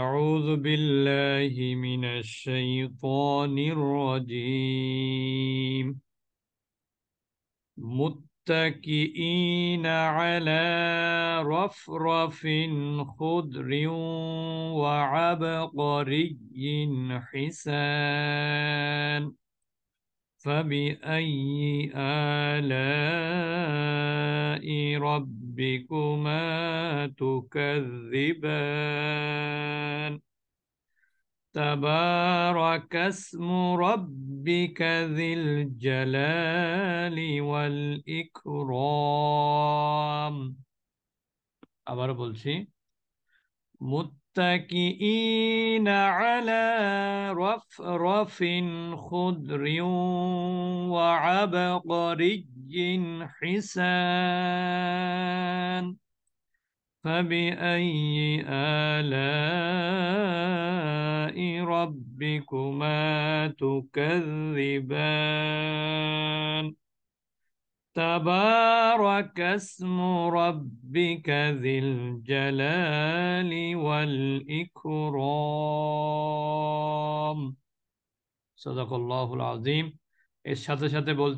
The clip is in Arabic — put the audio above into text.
أعوذ بالله من الشيطان الرجيم متكئين على رفرف خضر وعبقري حسان فبأي آلاء ربكما تكذبان تبارك اسم ربك ذي الجلال والإكرام আবার বলছি متكئين على رفرف خضر وعبقري حسان فبأي آلام ربكما تكذبان تبارك اسم ربك ذي الجلال والإكرام صدق الله العظيم এর সাথে সাথে বল